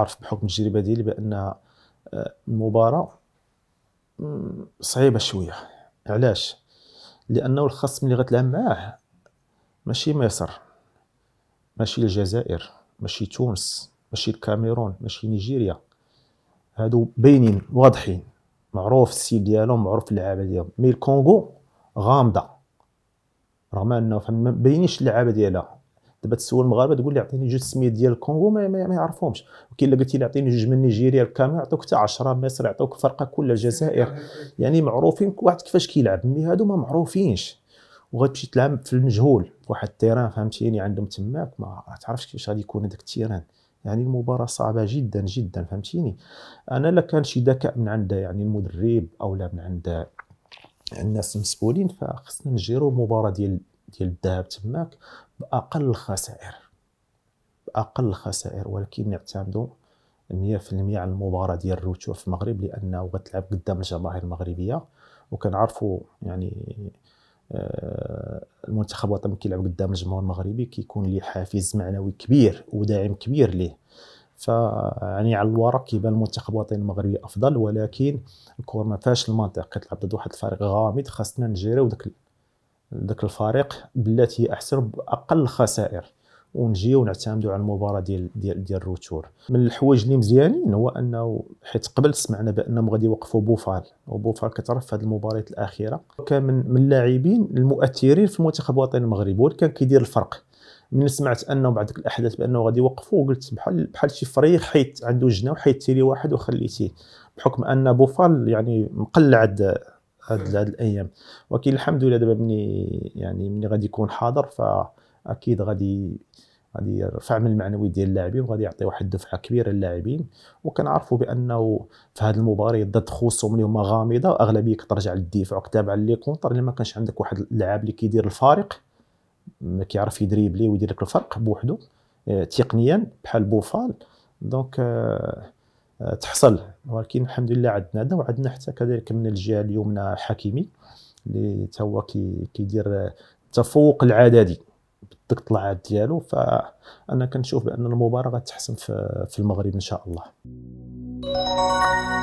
عارف بحكم التجربه ديالي بان آه، المباراه صعيبه شويه علاش لانه الخصم اللي غتلعب معاه ماشي مصر ماشي الجزائر ماشي تونس ماشي الكاميرون ماشي نيجيريا هادو باينين واضحين معروف السيل ديالهم معروف اللعابه ديالهم مي الكونغو غامضه رغم انه ما باينينش اللعابه ديالها دابا تسول المغاربه تقول لي عطيني جوج سميات ديال الكونغو ما, ما, ما يعرفهمش ولكن الا قلتي لي عطيني جوج من نيجيريا الكامل عطوك حتى 10 مصر عطوك فرقه كل الجزائر يعني معروفين واحد كيفاش كيلعب مي هادو ما معروفينش وغتمشي تلعب في المجهول واحد التيران فهمتيني عندهم تماك ما تعرفش كيفاش غادي يكون هذاك التيران يعني المباراه صعبه جدا جدا فهمتيني انا لا كان شي ذكاء من عند يعني المدرب او لا من عند الناس المسؤولين فخصنا نجيرو المباراه ديال ديال الذهب تماك باقل الخسائر باقل الخسائر ولكن نعتمدوا 100% على المباراه ديال الروتور في المغرب لانه غتلعب قدام الجماهير المغربيه وكنعرفوا يعني آه، المنتخب الوطني كيلعب قدام الجمهور المغربي كيكون ليه حافز معنوي كبير وداعم كبير ليه فيعني على الورق كيبان المنتخب الوطني المغربي افضل ولكن الكره ما فيهاش المنطق كتلعب ضد واحد الفريق غامض خاصنا نجيريو داك ذاك الفريق بلاتي احسن باقل خسائر ونجيو ونعتمدوا على المباراه ديال ديال ديال الروتور من الحوايج اللي مزيانين هو انه حيت قبل سمعنا بانهم غادي يوقفوا بوفال وبوفال كتعرف في هذه المباريات الاخيره كان من من اللاعبين المؤثرين في المنتخب الوطني المغربي هو اللي كان كيدير الفرق من سمعت انه بعد الاحداث بانه غادي يوقفوا قلت بحال بحال شي فريق حيت عنده جنه وحيدتي تيري واحد وخليتيه بحكم ان بوفال يعني مقلع هاد هاد الايام ولكن الحمد لله دابا ملي يعني ملي غادي يكون حاضر فاكيد غادي غادي يرفع من المعنوي ديال اللاعبين وغادي يعطي واحد الدفعه كبيره للاعبين وكنعرفوا بانه في هذه المباريات ضد خصوم اللي هما غامضه اغلبيه كترجع للدفاع وكتابع لي كونتر اللي ما كانش عندك واحد اللاعب اللي كيدير الفارق ما كيعرف يدريبلي ويدير لك الفرق بوحدو آه، تقنيا بحال بوفال دونك آه آه، تحصل ولكن الحمد لله عندنا هذا وعندنا حتى كذلك من الجهه اليمنى حكيمي اللي حتى هو كيدير التفوق آه، العددي بالضغط العاد ديالو فانا كنشوف بان المباراه غتحسن في المغرب ان شاء الله